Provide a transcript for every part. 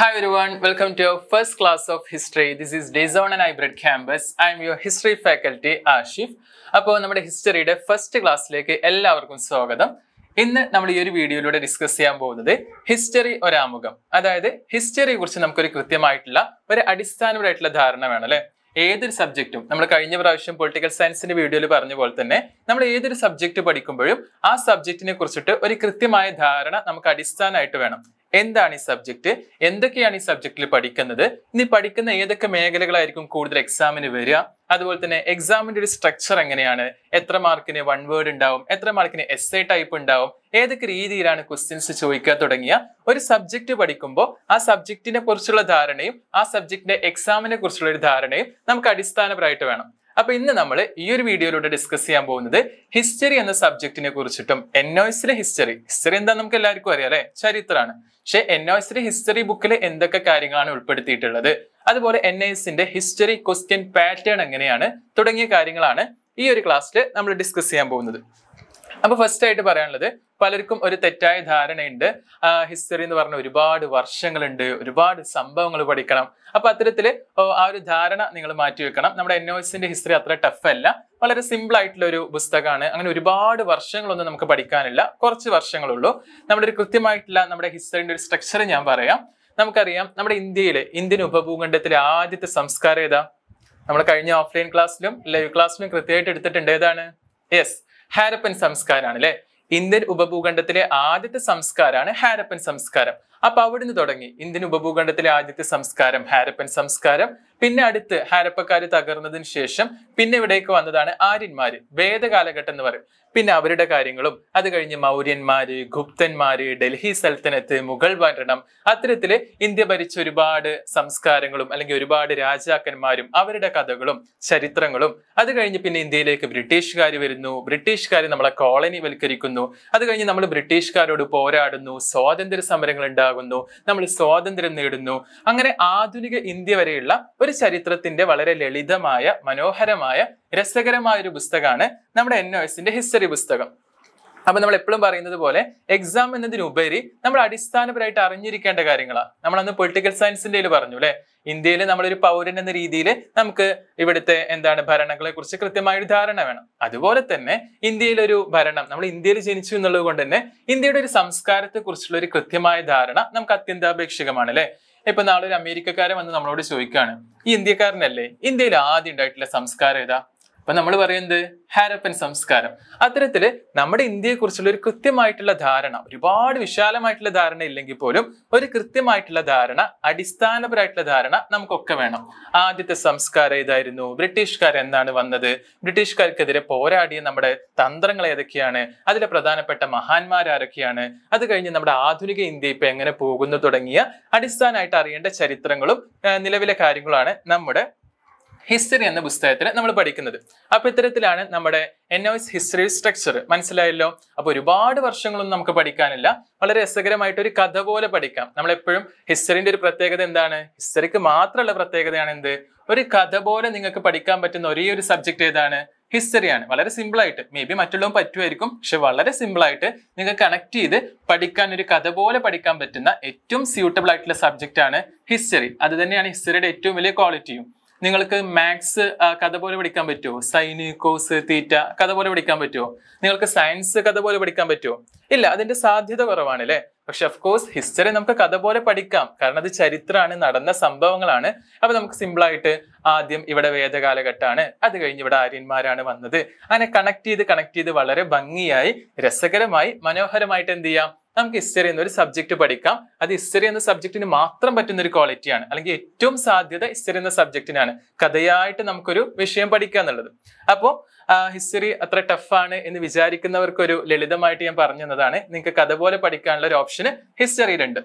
Hi everyone, welcome to your first class of history. This is Day Zone and Hybrid Campus. I am your history faculty Ashif. അപ്പോൾ നമ്മുടെ ഹിസ്റ്ററിയുടെ first ക്ലാസ്സിലേക്ക് എല്ലാവർക്കും സ്വാഗതം ഇന്ന് നമ്മൾ ഈ ഒരു വീഡിയോയിലൂടെ ഡിസ്കസ് ചെയ്യാൻ പോകുന്നത് ഹിസ്റ്ററി ഒരാമുഖം അതായത് ഹിസ്റ്ററിയെ കുറിച്ച് നമുക്കൊരു കൃത്യമായിട്ടുള്ള ഒരു അടിസ്ഥാനപരമായിട്ടുള്ള ധാരണ വേണം അല്ലേ ഏതൊരു സബ്ജക്റ്റും നമ്മൾ കഴിഞ്ഞ പ്രാവശ്യം പൊളിറ്റിക്കൽ സയൻസിന്റെ വീഡിയോയിൽ പറഞ്ഞ പോലെ തന്നെ നമ്മൾ ഏതൊരു സബ്ജക്റ്റ് പഠിക്കുമ്പോഴും ആ സബ്ജക്റ്റിനെ കുറിച്ചിട്ട് ഒരു കൃത്യമായ ധാരണ നമുക്ക് അടിസ്ഥാനമായിട്ട് വേണം എന്താണ് ഈ സബ്ജക്റ്റ് എന്തൊക്കെയാണ് ഈ സബ്ജക്റ്റിൽ പഠിക്കുന്നത് ഇനി പഠിക്കുന്ന ഏതൊക്കെ മേഖലകളായിരിക്കും കൂടുതൽ എക്സാമിന് വരിക അതുപോലെ തന്നെ എക്സാമിന്റെ ഒരു സ്ട്രക്ചർ എങ്ങനെയാണ് എത്ര മാർക്കിന് വൺ വേർഡ് ഉണ്ടാവും എത്ര മാർക്കിന് എസ് ടൈപ്പ് ഉണ്ടാവും ഏതൊക്കെ രീതിയിലാണ് ക്വസ്റ്റ്യൻസ് ചോദിക്കുക തുടങ്ങിയ ഒരു സബ്ജക്റ്റ് പഠിക്കുമ്പോൾ ആ സബ്ജക്റ്റിനെ കുറിച്ചുള്ള ധാരണയും ആ സബ്ജക്റ്റിന്റെ എക്സാമിനെ കുറിച്ചുള്ള ഒരു ധാരണയും നമുക്ക് അടിസ്ഥാനപരമായിട്ട് വേണം അപ്പൊ ഇന്ന് നമ്മൾ ഈ ഒരു വീഡിയോയിലൂടെ ഡിസ്കസ് ചെയ്യാൻ പോകുന്നത് ഹിസ്റ്ററി എന്ന സബ്ജക്റ്റിനെ കുറിച്ചിട്ടും എൻഒഎസിലെ ഹിസ്റ്ററി ഹിസ്റ്ററി എന്താ നമുക്ക് എല്ലാവർക്കും അറിയാം അല്ലെ ചരിത്രമാണ് പക്ഷെ എൻഒഎസിലെ ഹിസ്റ്ററി ബുക്കിൽ എന്തൊക്കെ കാര്യങ്ങളാണ് ഉൾപ്പെടുത്തിയിട്ടുള്ളത് അതുപോലെ എൻ എസിന്റെ ഹിസ്റ്ററി ക്വസ്റ്റ്യൻ പാറ്റേൺ എങ്ങനെയാണ് തുടങ്ങിയ കാര്യങ്ങളാണ് ഈ ഒരു ക്ലാസ്സിൽ നമ്മൾ ഡിസ്കസ് ചെയ്യാൻ പോകുന്നത് അപ്പൊ ഫസ്റ്റ് ആയിട്ട് പറയാനുള്ളത് പലർക്കും ഒരു തെറ്റായ ധാരണയുണ്ട് ഹിസ്റ്ററി എന്ന് പറഞ്ഞ ഒരുപാട് വർഷങ്ങളുണ്ട് ഒരുപാട് സംഭവങ്ങൾ പഠിക്കണം അപ്പൊ അത്തരത്തിൽ ആ ഒരു ധാരണ നിങ്ങൾ മാറ്റി വെക്കണം നമ്മുടെ എൻ ഒസിന്റെ ഹിസ്റ്ററി അത്ര ടഫ് അല്ല വളരെ സിമ്പിൾ ആയിട്ടുള്ള ഒരു പുസ്തകമാണ് അങ്ങനെ ഒരുപാട് വർഷങ്ങളൊന്നും നമുക്ക് പഠിക്കാനില്ല കുറച്ച് വർഷങ്ങളുള്ളൂ നമ്മുടെ ഒരു കൃത്യമായിട്ടുള്ള നമ്മുടെ ഹിസ്റ്ററിന്റെ ഒരു സ്ട്രക്ചർ ഞാൻ പറയാം നമുക്കറിയാം നമ്മുടെ ഇന്ത്യയിലെ ഇന്ത്യൻ ഉപഭൂഖണ്ഡത്തിലെ ആദ്യത്തെ സംസ്കാരം ഏതാ നമ്മൾ കഴിഞ്ഞ ഓഫ്ലൈൻ ക്ലാസ്സിലും ലൈവ് ക്ലാസ്സിലും കൃത്യമായിട്ട് എടുത്തിട്ടുണ്ട് ഏതാണ് യെസ് ഹാരപ്പൻ സംസ്കാരമാണ് അല്ലെ ഇന്ത്യൻ ഉപഭൂഖണ്ഡത്തിലെ ആദ്യത്തെ സംസ്കാരമാണ് ഹാരപ്പൻ സംസ്കാരം അപ്പൊ അവിടുന്ന് തുടങ്ങി ഇന്ത്യൻ ഉപഭൂഖണ്ഡത്തിലെ ആദ്യത്തെ സംസ്കാരം ഹാരപ്പൻ സംസ്കാരം പിന്നെ അടുത്ത് ഹാരപ്പക്കാർ തകർന്നതിന് ശേഷം പിന്നെ ഇവിടേക്ക് വന്നതാണ് ആര്യന്മാര് വേദകാലഘട്ടം എന്ന് പറയും പിന്നെ അവരുടെ കാര്യങ്ങളും അത് കഴിഞ്ഞ് മൗര്യന്മാര് ഗുപ്തന്മാര് ഡൽഹി സൽത്തനത്ത് മുഗൾ ഭരണം അത്തരത്തില് ഇന്ത്യ ഭരിച്ച ഒരുപാട് സംസ്കാരങ്ങളും അല്ലെങ്കിൽ ഒരുപാട് രാജാക്കന്മാരും അവരുടെ കഥകളും ചരിത്രങ്ങളും അത് കഴിഞ്ഞ് പിന്നെ ഇന്ത്യയിലേക്ക് ബ്രിട്ടീഷുകാർ വരുന്നു ബ്രിട്ടീഷുകാർ നമ്മളെ കോളനി വൽക്കരിക്കുന്നു അത് കഴിഞ്ഞ് നമ്മൾ ബ്രിട്ടീഷുകാരോട് പോരാടുന്നു സ്വാതന്ത്ര്യ സമരങ്ങൾ ഉണ്ടാകുന്നു നമ്മൾ സ്വാതന്ത്ര്യം നേടുന്നു അങ്ങനെ ആധുനിക ഇന്ത്യ വരെയുള്ള ഒരു ചരിത്രത്തിന്റെ വളരെ ലളിതമായ മനോഹരമായ രസകരമായ ഒരു പുസ്തകമാണ് നമ്മുടെ എൻ ഒ എസിന്റെ ഹിസ്റ്ററി പുസ്തകം അപ്പൊ നമ്മൾ എപ്പോഴും പറയുന്നത് പോലെ എക്സാം എന്നതിനുപരി നമ്മൾ അടിസ്ഥാനപരമായിട്ട് അറിഞ്ഞിരിക്കേണ്ട കാര്യങ്ങളാണ് നമ്മൾ അന്ന് പൊളിറ്റിക്കൽ സയൻസിന്റെ പറഞ്ഞു അല്ലെ ഇന്ത്യയിൽ നമ്മളൊരു പൗരൻ എന്ന രീതിയിൽ നമുക്ക് ഇവിടുത്തെ എന്താണ് ഭരണങ്ങളെ കുറിച്ച് കൃത്യമായൊരു ധാരണ വേണം അതുപോലെ തന്നെ ഇന്ത്യയിലൊരു ഭരണം നമ്മൾ ഇന്ത്യയിൽ ജനിച്ചു എന്നുള്ളത് കൊണ്ട് തന്നെ ഇന്ത്യയുടെ ഒരു സംസ്കാരത്തെ കുറിച്ചുള്ള ഒരു കൃത്യമായ ധാരണ നമുക്ക് അത്യന്താപേക്ഷികമാണ് അല്ലെ ഇപ്പൊ നാളെ ഒരു അമേരിക്കക്കാരൻ വന്ന് നമ്മളോട് ചോദിക്കുകയാണ് ഈ ഇന്ത്യക്കാരനല്ലേ ഇന്ത്യയിൽ ആദ്യം ഉണ്ടായിട്ടുള്ള സംസ്കാരം ഏതാ അപ്പൊ നമ്മൾ പറയുന്നത് ഹാരപ്പൻ സംസ്കാരം അത്തരത്തില് നമ്മുടെ ഇന്ത്യയെക്കുറിച്ചുള്ള ഒരു കൃത്യമായിട്ടുള്ള ധാരണ ഒരുപാട് വിശാലമായിട്ടുള്ള ധാരണ ഇല്ലെങ്കിൽ പോലും ഒരു കൃത്യമായിട്ടുള്ള ധാരണ അടിസ്ഥാനപരമായിട്ടുള്ള ധാരണ നമുക്കൊക്കെ വേണം ആദ്യത്തെ സംസ്കാരം ഏതായിരുന്നു ബ്രിട്ടീഷുകാർ എന്താണ് വന്നത് ബ്രിട്ടീഷുകാർക്കെതിരെ പോരാടിയ നമ്മുടെ തന്ത്രങ്ങൾ ഏതൊക്കെയാണ് അതിലെ പ്രധാനപ്പെട്ട മഹാന്മാരാരൊക്കെയാണ് അത് കഴിഞ്ഞ് നമ്മുടെ ആധുനിക ഇന്ത്യ ഇപ്പൊ എങ്ങനെ പോകുന്നു തുടങ്ങിയ അടിസ്ഥാനമായിട്ട് അറിയേണ്ട ചരിത്രങ്ങളും നിലവിലെ കാര്യങ്ങളാണ് നമ്മുടെ ഹിസ്റ്ററി എന്ന പുസ്തകത്തിൽ നമ്മൾ പഠിക്കുന്നത് അപ്പൊ ഇത്തരത്തിലാണ് നമ്മുടെ എൻ ഓസ് ഹിസ്റ്ററി സ്ട്രക്ചർ മനസ്സിലായല്ലോ അപ്പോൾ ഒരുപാട് വർഷങ്ങളൊന്നും നമുക്ക് പഠിക്കാനില്ല വളരെ രസകരമായിട്ട് ഒരു കഥ പോലെ പഠിക്കാം നമ്മളെപ്പോഴും ഹിസ്റ്ററിന്റെ ഒരു പ്രത്യേകത എന്താണ് ഹിസ്റ്ററിക്ക് മാത്രമുള്ള പ്രത്യേകതയാണ് എന്ത് ഒരു കഥ പോലെ നിങ്ങൾക്ക് പഠിക്കാൻ പറ്റുന്ന ഒരേ ഒരു സബ്ജക്ട് ഏതാണ് ഹിസ്റ്ററിയാണ് വളരെ സിമ്പിൾ ആയിട്ട് മേ ബി മറ്റുള്ളവർ പറ്റുമായിരിക്കും പക്ഷെ വളരെ സിമ്പിൾ ആയിട്ട് നിങ്ങൾക്ക് കണക്ട് ചെയ്ത് പഠിക്കാൻ ഒരു കഥ പോലെ പഠിക്കാൻ പറ്റുന്ന ഏറ്റവും സ്യൂട്ടബിൾ ആയിട്ടുള്ള സബ്ജക്റ്റ് ആണ് ഹിസ്റ്ററി അത് തന്നെയാണ് ഹിസ്റ്ററിയുടെ ഏറ്റവും വലിയ ക്വാളിറ്റിയും നിങ്ങൾക്ക് മാത്സ് കഥ പോലെ പഠിക്കാൻ പറ്റുമോ സൈന് കോസ് തീറ്റ കഥ പോലെ പഠിക്കാൻ പറ്റുമോ നിങ്ങൾക്ക് സയൻസ് കഥ പോലെ പഠിക്കാൻ പറ്റുമോ ഇല്ല അതിന്റെ സാധ്യത കുറവാണ് അല്ലേ പക്ഷെ കോഴ്സ് ഹിസ്റ്ററി നമുക്ക് കഥ പോലെ പഠിക്കാം കാരണം അത് ചരിത്രമാണ് നടന്ന സംഭവങ്ങളാണ് അപ്പൊ നമുക്ക് സിമ്പിളായിട്ട് ആദ്യം ഇവിടെ വേദകാലഘട്ടമാണ് അത് കഴിഞ്ഞ് ഇവിടെ ആര്യന്മാരാണ് വന്നത് അങ്ങനെ കണക്ട് ചെയ്ത് കണക്ട് ചെയ്ത് വളരെ ഭംഗിയായി രസകരമായി മനോഹരമായിട്ട് എന്ത് ചെയ്യാം നമുക്ക് ഹിസ്റ്ററി എന്നൊരു സബ്ജക്ട് പഠിക്കാം അത് ഹിസ്റ്ററി എന്ന സബ്ജക്റ്റിന് മാത്രം പറ്റുന്ന ഒരു ക്വാളിറ്റിയാണ് അല്ലെങ്കിൽ ഏറ്റവും സാധ്യത ഹിസ്റ്ററി എന്ന സബ്ജക്റ്റിനാണ് കഥയായിട്ട് നമുക്കൊരു വിഷയം പഠിക്കുക എന്നുള്ളത് അപ്പോൾ ഹിസ്റ്ററി അത്ര ടഫാണ് എന്ന് വിചാരിക്കുന്നവർക്കൊരു ലളിതമായിട്ട് ഞാൻ പറഞ്ഞു തന്നതാണ് നിങ്ങൾക്ക് കഥ പോലെ പഠിക്കാനുള്ള ഒരു ഓപ്ഷന് ഹിസ്റ്ററിയിലുണ്ട്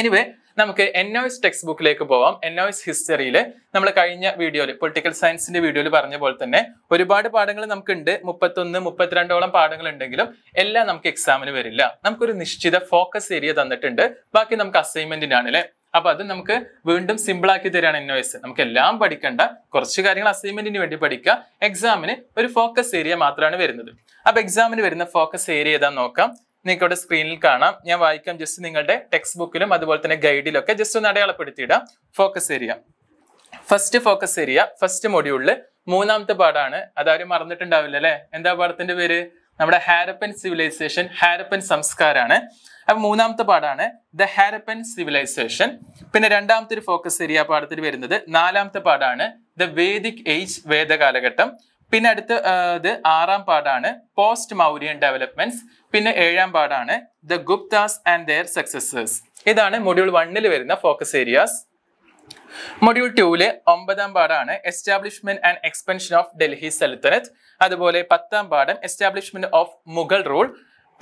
എനിവേ നമുക്ക് എന്നോയിസ് ടെക്സ്റ്റ് ബുക്കിലേക്ക് പോവാം എന്നോയിസ് ഹിസ്റ്ററിയിൽ നമ്മൾ കഴിഞ്ഞ വീഡിയോയിൽ പൊളിറ്റിക്കൽ സയൻസിന്റെ വീഡിയോയിൽ പറഞ്ഞ പോലെ തന്നെ ഒരുപാട് പാഠങ്ങൾ നമുക്കുണ്ട് മുപ്പത്തൊന്ന് മുപ്പത്തിരണ്ടോളം പാഠങ്ങൾ ഉണ്ടെങ്കിലും എല്ലാം നമുക്ക് എക്സാമിന് വരില്ല നമുക്കൊരു നിശ്ചിത ഫോക്കസ് ഏരിയ തന്നിട്ടുണ്ട് ബാക്കി നമുക്ക് അസൈൻമെന്റിനാണ് അല്ലെ അപ്പൊ അത് നമുക്ക് വീണ്ടും സിമ്പിൾ ആക്കി തരാണ് എന്നോയിസ് നമുക്ക് എല്ലാം പഠിക്കേണ്ട കുറച്ച് കാര്യങ്ങൾ അസൈൻമെന്റിന് വേണ്ടി പഠിക്കുക എക്സാമിന് ഒരു ഫോക്കസ് ഏരിയ മാത്രമാണ് വരുന്നത് അപ്പൊ എക്സാമിന് വരുന്ന ഫോക്കസ് ഏരിയ ഏതാ നോക്കാം നിങ്ങൾക്ക് ഇവിടെ സ്ക്രീനിൽ കാണാം ഞാൻ വായിക്കാം ജസ്റ്റ് നിങ്ങളുടെ ടെക്സ്റ്റ് ബുക്കിലും അതുപോലെ തന്നെ ഗൈഡിലൊക്കെ ജസ്റ്റ് ഒന്ന് അടയാളപ്പെടുത്തിയിടാം focus area first focus area first മൊഡ്യൂളില് മൂന്നാമത്തെ പാടാണ് അതാരും മറന്നിട്ടുണ്ടാവില്ല അല്ലെ എന്താ പാടത്തിന്റെ പേര് നമ്മുടെ ഹാരപ്പൻ സിവിലൈസേഷൻ ഹാരപ്പൻ സംസ്കാരമാണ് അപ്പൊ മൂന്നാമത്തെ പാടാണ് ദ ഹാരപ്പൻ സിവിലൈസേഷൻ പിന്നെ രണ്ടാമത്തെ ഒരു ഫോക്കസ് ഏരിയ പാഠത്തിൽ വരുന്നത് നാലാമത്തെ പാടാണ് ദ വേദിക് ഏജ് വേദകാലഘട്ടം പിന്നെ അടുത്ത ഇത് ആറാം പാടാണ് പോസ്റ്റ് മൗര്യൻ ഡെവലപ്മെന്റ്സ് പിന്നെ ഏഴാം പാടാണ് the Guptas and their successors ഇതാണ് മൊഡ്യൂൾ വണ്ണിൽ വരുന്ന ഫോക്കസ് ഏരിയാസ് മൊഡ്യൂൾ ടൂവിലെ ഒമ്പതാം പാടാണ് establishment and expansion of Delhi സൽത്തനത്ത് അതുപോലെ പത്താം പാഠം എസ്റ്റാബ്ലിഷ്മെന്റ് ഓഫ് മുഗൾ റൂൾ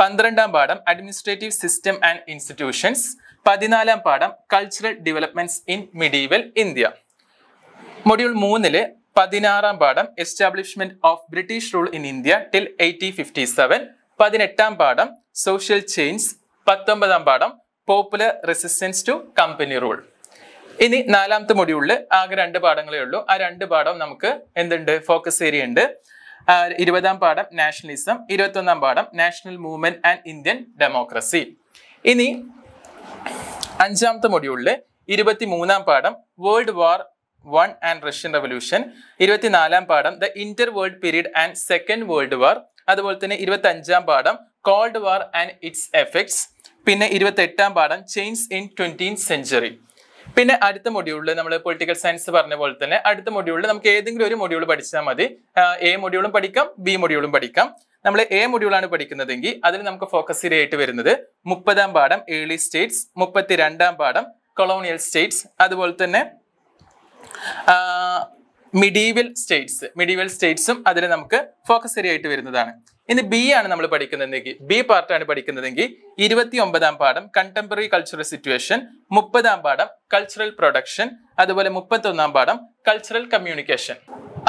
പന്ത്രണ്ടാം പാഠം അഡ്മിനിസ്ട്രേറ്റീവ് സിസ്റ്റം ആൻഡ് ഇൻസ്റ്റിറ്റ്യൂഷൻസ് പതിനാലാം പാഠം cultural developments in medieval India module മൂന്നില് പതിനാറാം പാഠം establishment of British rule in India till eighteen fifty seven പതിനെട്ടാം പാഠം സോഷ്യൽ ചേഞ്ച് പത്തൊമ്പതാം പാഠം popular resistance to company rule ഇനി നാലാമത്തെ മൊഡ്യൂളിൽ ആകെ രണ്ട് പാഠങ്ങളേ ഉള്ളൂ ആ രണ്ട് പാഠം നമുക്ക് എന്തുണ്ട് ഫോക്കസ് ഏരിയ ഉണ്ട് ഇരുപതാം പാഠം നാഷണലിസം ഇരുപത്തൊന്നാം പാഠം national movement and Indian democracy ഇനി അഞ്ചാമത്തെ മൊഡ്യൂളിൽ ഇരുപത്തി മൂന്നാം പാഠം world war one and Russian revolution ഇരുപത്തിനാലാം പാഠം the inter world period and second world war അതുപോലെ തന്നെ ഇരുപത്തി അഞ്ചാം പാഠം cold war and its effects പിന്നെ എട്ടാം പാഠം ചേഞ്ച് ഇൻ ട്വന്റീൻ സെഞ്ചുറി പിന്നെ അടുത്ത മൊഡ്യൂളിൽ നമ്മൾ പൊളിറ്റിക്കൽ സയൻസ് പറഞ്ഞ പോലെ തന്നെ അടുത്ത മൊഡ്യൂളിൽ നമുക്ക് ഏതെങ്കിലും ഒരു മൊഡ്യൂൾ പഠിച്ചാൽ മതി എ മൊഡ്യൂളും പഠിക്കാം ബി മൊഡ്യൂളും പഠിക്കാം നമ്മൾ എ മൊഡ്യൂളാണ് പഠിക്കുന്നതെങ്കിൽ അതിൽ നമുക്ക് ഫോക്കസ് ചെയ്തായിട്ട് വരുന്നത് മുപ്പതാം പാഠം ഏർലി സ്റ്റേറ്റ്സ് രണ്ടാം പാഠം കൊളോണിയൽ സ്റ്റേറ്റ്സ് അതുപോലെ തന്നെ മിഡീവൽ സ്റ്റേറ്റ്സ് മിഡീവൽ സ്റ്റേറ്റ്സും അതിൽ നമുക്ക് ഫോക്കസ് ഏരിയ ആയിട്ട് വരുന്നതാണ് ഇനി ബി ആണ് നമ്മൾ പഠിക്കുന്നതെങ്കിൽ ബി പാർട്ടാണ് പഠിക്കുന്നതെങ്കിൽ ഇരുപത്തി ഒമ്പതാം പാഠം കണ്ടംപററി കൾച്ചറൽ സിറ്റുവേഷൻ മുപ്പതാം പാഠം കൾച്ചറൽ പ്രൊഡക്ഷൻ അതുപോലെ ഒന്നാം പാഠം കൾച്ചറൽ കമ്മ്യൂണിക്കേഷൻ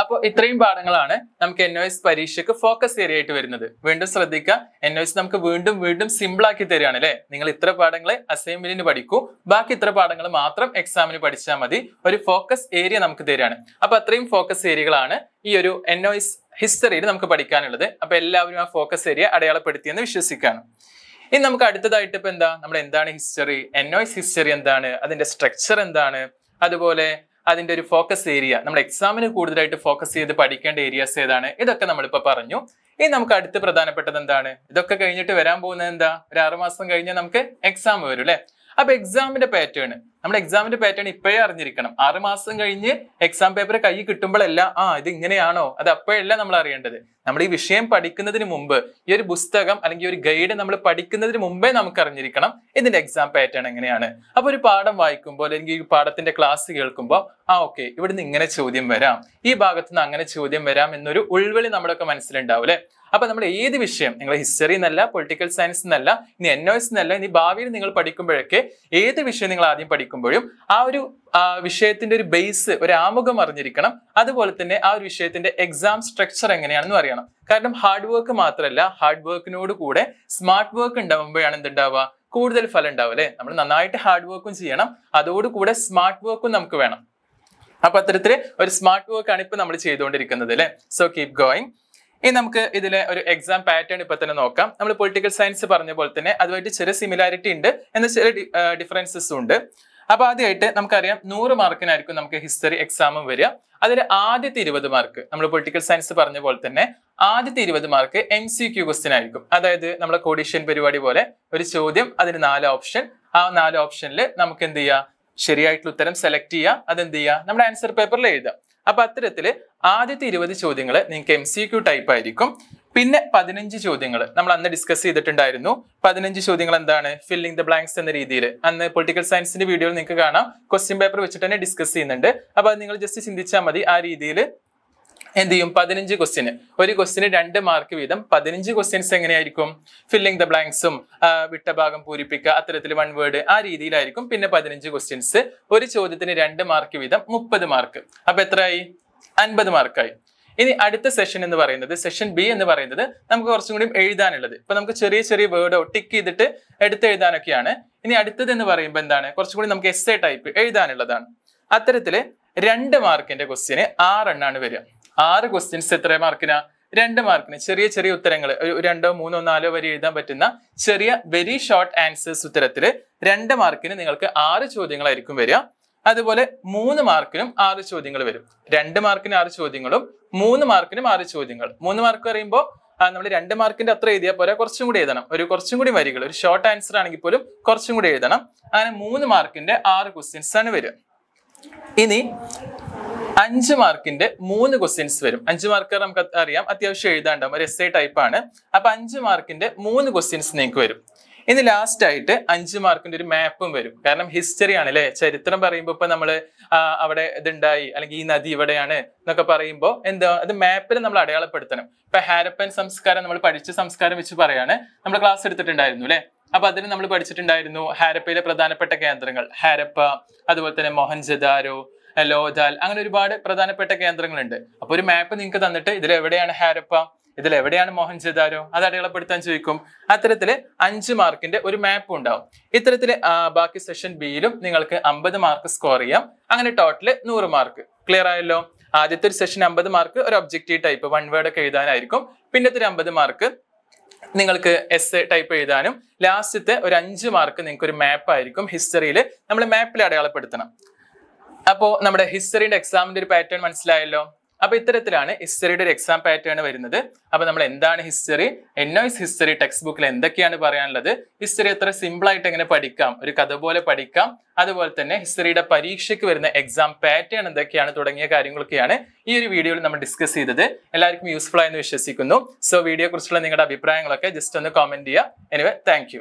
അപ്പോൾ ഇത്രയും പാഠങ്ങളാണ് നമുക്ക് എൻ ഒ എസ് പരീക്ഷയ്ക്ക് ഫോക്കസ് ഏരിയ ആയിട്ട് വരുന്നത് വീണ്ടും ശ്രദ്ധിക്കുക എൻ ഒ എസ് നമുക്ക് വീണ്ടും വീണ്ടും സിമ്പിൾ ആക്കി തരികയാണ് അല്ലെ നിങ്ങൾ ഇത്ര പാഠങ്ങളെ അസൈൻമെന്റിന് പഠിക്കൂ ബാക്കി ഇത്ര പാഠങ്ങൾ മാത്രം എക്സാമിന് പഠിച്ചാൽ മതി ഒരു ഫോക്കസ് ഏരിയ നമുക്ക് തരികയാണ് അപ്പൊ അത്രയും ഫോക്കസ് ഏരിയകളാണ് ഈ ഒരു എൻ ഒ എസ് ഹിസ്റ്ററിയിൽ നമുക്ക് പഠിക്കാനുള്ളത് അപ്പൊ എല്ലാവരും ആ ഫോക്കസ് ഏരിയ അടയാളപ്പെടുത്തിയെന്ന് വിശ്വസിക്കാണ് ഇനി നമുക്ക് അടുത്തതായിട്ട് ഇപ്പൊ എന്താ നമ്മൾ എന്താണ് ഹിസ്റ്ററി എന്നോയ്സ് ഹിസ്റ്ററി എന്താണ് അതിന്റെ സ്ട്രക്ചർ എന്താണ് അതുപോലെ അതിന്റെ ഒരു ഫോക്കസ് ഏരിയ നമ്മുടെ എക്സാമിന് കൂടുതലായിട്ട് ഫോക്കസ് ചെയ്ത് പഠിക്കേണ്ട ഏരിയാസ് ഏതാണ് ഇതൊക്കെ നമ്മളിപ്പോ പറഞ്ഞു ഇനി നമുക്ക് അടുത്ത് പ്രധാനപ്പെട്ടത് എന്താണ് ഇതൊക്കെ കഴിഞ്ഞിട്ട് വരാൻ പോകുന്നത് എന്താ ഒരു ആറുമാസം കഴിഞ്ഞാൽ നമുക്ക് എക്സാം വരും അല്ലേ അപ്പൊ എക്സാമിന്റെ പാറ്റേൺ നമ്മുടെ എക്സാമിന്റെ പാറ്റേൺ ഇപ്പോഴേ അറിഞ്ഞിരിക്കണം ആറ് മാസം കഴിഞ്ഞ് എക്സാം പേപ്പർ കൈ കിട്ടുമ്പോഴല്ല ആ ഇത് ഇങ്ങനെയാണോ അത് അപ്പോഴല്ല നമ്മൾ അറിയേണ്ടത് നമ്മൾ ഈ വിഷയം പഠിക്കുന്നതിന് മുമ്പ് ഈ ഒരു പുസ്തകം അല്ലെങ്കിൽ ഒരു ഗൈഡ് നമ്മൾ പഠിക്കുന്നതിന് മുമ്പേ നമുക്ക് അറിഞ്ഞിരിക്കണം ഇതിന്റെ എക്സാം പാറ്റേൺ എങ്ങനെയാണ് അപ്പൊ ഒരു പാഠം വായിക്കുമ്പോൾ അല്ലെങ്കിൽ ഈ പാഠത്തിന്റെ ക്ലാസ് കേൾക്കുമ്പോൾ ആ ഓക്കെ ഇവിടുന്ന് ഇങ്ങനെ ചോദ്യം വരാം ഈ ഭാഗത്തുനിന്ന് അങ്ങനെ ചോദ്യം വരാം എന്നൊരു നമ്മുടെ ഒക്കെ മനസ്സിലുണ്ടാവും അല്ലെ അപ്പൊ നമ്മൾ ഏത് വിഷയം നിങ്ങൾ ഹിസ്റ്ററി എന്നല്ല പൊളിറ്റിക്കൽ സയൻസ് എന്നല്ല ഇനി എസ് എന്നല്ല ഇനി ഭാവിയിൽ നിങ്ങൾ പഠിക്കുമ്പോഴൊക്കെ ഏത് വിഷയം നിങ്ങൾ ആദ്യം പഠിക്കുമ്പോഴും ആ ഒരു വിഷയത്തിന്റെ ഒരു ബേസ് ഒരു ആമുഖം അറിഞ്ഞിരിക്കണം അതുപോലെ തന്നെ ആ ഒരു വിഷയത്തിന്റെ എക്സാം സ്ട്രക്ചർ എങ്ങനെയാണെന്ന് അറിയണം കാരണം ഹാർഡ് വർക്ക് മാത്രമല്ല ഹാർഡ് വർക്കിനോട് കൂടെ സ്മാർട്ട് വർക്ക് ഉണ്ടാവുമ്പോഴാണ് എന്തുണ്ടാവുക കൂടുതൽ ഫലം ഉണ്ടാവും അല്ലെ നമ്മൾ നന്നായിട്ട് ഹാർഡ് വർക്കും ചെയ്യണം അതോടുകൂടെ സ്മാർട്ട് വർക്കും നമുക്ക് വേണം അപ്പൊ അത്തരത്തില് ഒരു സ്മാർട്ട് വർക്ക് ആണ് ഇപ്പൊ നമ്മൾ ചെയ്തുകൊണ്ടിരിക്കുന്നത് അല്ലെ സോ കീപ് ഗോയിങ് ഇനി നമുക്ക് ഇതിലെ ഒരു എക്സാം പാറ്റേൺ ഇപ്പൊ തന്നെ നോക്കാം നമ്മൾ പൊളിറ്റിക്കൽ സയൻസ് പറഞ്ഞ പോലെ തന്നെ അതുമായിട്ട് ചെറിയ സിമിലാരിറ്റി ഉണ്ട് എന്ന ചില ഡിഫറൻസസും ഉണ്ട് അപ്പൊ ആദ്യമായിട്ട് നമുക്കറിയാം നൂറ് മാർക്കിനായിരിക്കും നമുക്ക് ഹിസ്റ്ററി എക്സാമും വരിക അതിൽ ആദ്യത്തെ ഇരുപത് മാർക്ക് നമ്മൾ പൊളിറ്റിക്കൽ സയൻസ് പറഞ്ഞ പോലെ തന്നെ ആദ്യത്തെ ഇരുപത് mark M C Q question ആയിരിക്കും അതായത് നമ്മുടെ കോഡീഷ്യൻ പരിപാടി പോലെ ഒരു ചോദ്യം അതിന് നാല് ഓപ്ഷൻ ആ നാല് ഓപ്ഷനിൽ നമുക്ക് എന്ത് ചെയ്യാം ശരിയായിട്ടുള്ള ഉത്തരം സെലക്ട് ചെയ്യുക അതെന്ത് ചെയ്യുക നമ്മുടെ ആൻസർ പേപ്പറിൽ എഴുതാം അപ്പൊ അത്തരത്തില് ആദ്യത്തെ ഇരുപത് ചോദ്യങ്ങൾ നിങ്ങൾക്ക് എം സി ക്യു ടൈപ്പ് ആയിരിക്കും പിന്നെ പതിനഞ്ച് ചോദ്യങ്ങൾ നമ്മൾ അന്ന് ഡിസ്കസ് ചെയ്തിട്ടുണ്ടായിരുന്നു പതിനഞ്ച് ചോദ്യങ്ങൾ എന്താണ് ഫില്ലിംഗ് ദ ബ്ലാങ്ക്സ് എന്ന രീതിയിൽ അന്ന് പൊളിറ്റിക്കൽ സയൻസിന്റെ വീഡിയോയിൽ നിങ്ങൾക്ക് കാണാം ക്വസ്റ്റ്യൻ പേപ്പർ വെച്ചിട്ട് തന്നെ ഡിസ്കസ് ചെയ്യുന്നുണ്ട് അപ്പൊ അത് നിങ്ങൾ ജസ്റ്റ് ചിന്തിച്ചാൽ മതി ആ രീതിയിൽ എന്ത് ചെയ്യും പതിനഞ്ച് ക്വസ്റ്റ്യന് ഒരു ക്വസ്റ്റിന് രണ്ട് മാർക്ക് വീതം പതിനഞ്ച് ക്വസ്റ്റ്യൻസ് എങ്ങനെയായിരിക്കും ഫില്ലിംഗ് ദ ബ്ലാങ്ക്സും വിട്ട ഭാഗം പൂരിപ്പിക്കുക അത്തരത്തിൽ വൺ വേർഡ് ആ രീതിയിലായിരിക്കും പിന്നെ പതിനഞ്ച് ക്വസ്റ്റ്യൻസ് ഒരു ചോദ്യത്തിന് രണ്ട് മാർക്ക് വീതം മുപ്പത് മാർക്ക് അപ്പൊ എത്രയായി അൻപത് മാർക്കായി ഇനി അടുത്ത സെഷൻ എന്ന് പറയുന്നത് സെഷൻ ബി എന്ന് പറയുന്നത് നമുക്ക് കുറച്ചും കൂടി എഴുതാനുള്ളത് ഇപ്പൊ നമുക്ക് ചെറിയ ചെറിയ വേർഡോ ടിക്ക് ചെയ്തിട്ട് എടുത്ത് എഴുതാനൊക്കെയാണ് ഇനി അടുത്തത് എന്ന് പറയുമ്പോൾ എന്താണ് കുറച്ചും കൂടി നമുക്ക് എസ് എ ടൈപ്പ് എഴുതാനുള്ളതാണ് അത്തരത്തില് രണ്ട് മാർക്കിന്റെ ക്വസ്റ്റ്യന് ആറെണ്ണാണ് വരിക ആറ് ക്വസ്റ്റ്യൻസ് എത്ര മാർക്കിന് രണ്ട് മാർക്കിന് ചെറിയ ചെറിയ ഉത്തരങ്ങൾ രണ്ടോ മൂന്നോ നാലോ വരെ എഴുതാൻ പറ്റുന്ന ചെറിയ വെരി ഷോർട്ട് ആൻസേഴ്സ് ഉത്തരത്തിൽ രണ്ട് മാർക്കിന് നിങ്ങൾക്ക് ആറ് ചോദ്യങ്ങളായിരിക്കും വരിക അതുപോലെ മൂന്ന് മാർക്കിനും ആറ് ചോദ്യങ്ങൾ വരും രണ്ട് മാർക്കിന് ആറ് ചോദ്യങ്ങളും മൂന്ന് മാർക്കിനും ആറ് ചോദ്യങ്ങൾ മൂന്ന് മാർക്ക് പറയുമ്പോൾ നമ്മൾ രണ്ട് മാർക്കിന്റെ അത്ര എഴുതിയാൽ പോരാ കുറച്ചും കൂടി എഴുതണം ഒരു കുറച്ചും കൂടി വരികൾ ഒരു ഷോർട്ട് ആൻസർ ആണെങ്കിൽ പോലും കുറച്ചും കൂടി എഴുതണം അങ്ങനെ മൂന്ന് മാർക്കിന്റെ ആറ് ക്വസ്റ്റ്യൻസ് ആണ് വരിക ഇനി അഞ്ച് മാർക്കിന്റെ മൂന്ന് ക്വസ്റ്റ്യൻസ് വരും അഞ്ച് മാർക്ക് നമുക്ക് അറിയാം അത്യാവശ്യം എഴുതാണ്ടാവും ഒരു എസ് ടൈപ്പ് ടൈപ്പാണ് അപ്പൊ അഞ്ച് മാർക്കിന്റെ മൂന്ന് ക്വസ്റ്റ്യൻസ് നിങ്ങൾക്ക് വരും ഇനി ലാസ്റ്റ് ആയിട്ട് അഞ്ച് മാർക്കിന്റെ ഒരു മാപ്പും വരും കാരണം ഹിസ്റ്ററി ആണ് അല്ലെ ചരിത്രം പറയുമ്പോൾ ഇപ്പൊ നമ്മള് അവിടെ ഇതുണ്ടായി അല്ലെങ്കിൽ ഈ നദി ഇവിടെയാണ് എന്നൊക്കെ പറയുമ്പോൾ എന്താ അത് മാപ്പിൽ നമ്മൾ അടയാളപ്പെടുത്തണം ഇപ്പൊ ഹാരപ്പൻ സംസ്കാരം നമ്മൾ പഠിച്ച സംസ്കാരം വെച്ച് പറയാണ് നമ്മൾ ക്ലാസ് എടുത്തിട്ടുണ്ടായിരുന്നു അല്ലെ അപ്പൊ അതിന് നമ്മൾ പഠിച്ചിട്ടുണ്ടായിരുന്നു ഹാരപ്പയിലെ പ്രധാനപ്പെട്ട കേന്ദ്രങ്ങൾ ഹാരപ്പ അതുപോലെ തന്നെ മോഹൻജദാരോ ലോധാൽ അങ്ങനെ ഒരുപാട് പ്രധാനപ്പെട്ട കേന്ദ്രങ്ങളുണ്ട് അപ്പൊ ഒരു മാപ്പ് നിങ്ങൾക്ക് തന്നിട്ട് ഇതിൽ എവിടെയാണ് ഹാരപ്പ ഇതിൽ എവിടെയാണ് മോഹൻജദാരോ അത് അടയാളപ്പെടുത്താൻ ചോദിക്കും അത്തരത്തില് അഞ്ച് മാർക്കിന്റെ ഒരു മാപ്പ് ഉണ്ടാവും ഇത്തരത്തില് ബാക്കി സെഷൻ ബിയിലും നിങ്ങൾക്ക് അമ്പത് മാർക്ക് സ്കോർ ചെയ്യാം അങ്ങനെ ടോട്ടൽ നൂറ് മാർക്ക് ക്ലിയർ ആയല്ലോ ആദ്യത്തെ ഒരു സെഷൻ അമ്പത് മാർക്ക് ഒരു ഒബ്ജക്റ്റീവ് ടൈപ്പ് വൺ വേർഡ് ഒക്കെ എഴുതാനായിരിക്കും പിന്നത്തെ ഒരു അമ്പത് മാർക്ക് നിങ്ങൾക്ക് എസ് ടൈപ്പ് എഴുതാനും ലാസ്റ്റത്തെ ഒരു അഞ്ച് മാർക്ക് നിങ്ങൾക്ക് ഒരു മാപ്പ് ആയിരിക്കും ഹിസ്റ്ററിയിൽ നമ്മൾ മാപ്പിൽ അടയാളപ്പെടുത്തണം അപ്പോ നമ്മുടെ ഹിസ്റ്ററിയുടെ എക്സാമിന്റെ ഒരു പാറ്റേൺ മനസ്സിലായല്ലോ അപ്പൊ ഇത്തരത്തിലാണ് ഹിസ്റ്ററിയുടെ ഒരു എക്സാം പാറ്റേൺ വരുന്നത് അപ്പൊ നമ്മൾ എന്താണ് ഹിസ്റ്ററി എന്നോയ്സ് ഹിസ്റ്ററി ടെക്സ്റ്റ് ബുക്കിൽ എന്തൊക്കെയാണ് പറയാനുള്ളത് ഹിസ്റ്ററി എത്ര സിമ്പിൾ ആയിട്ട് എങ്ങനെ പഠിക്കാം ഒരു കഥ പോലെ പഠിക്കാം അതുപോലെ തന്നെ ഹിസ്റ്ററിയുടെ പരീക്ഷയ്ക്ക് വരുന്ന എക്സാം പാറ്റേൺ എന്തൊക്കെയാണ് തുടങ്ങിയ കാര്യങ്ങളൊക്കെയാണ് ഈ ഒരു വീഡിയോയിൽ നമ്മൾ ഡിസ്കസ് ചെയ്തത് എല്ലാവർക്കും യൂസ്ഫുൾ ആയെന്ന് വിശ്വസിക്കുന്നു സോ വീഡിയോ കുറിച്ചുള്ള നിങ്ങളുടെ അഭിപ്രായങ്ങളൊക്കെ ജസ്റ്റ് ഒന്ന് കോമെന്റ് ചെയ്യുക എനിവേ താങ്ക്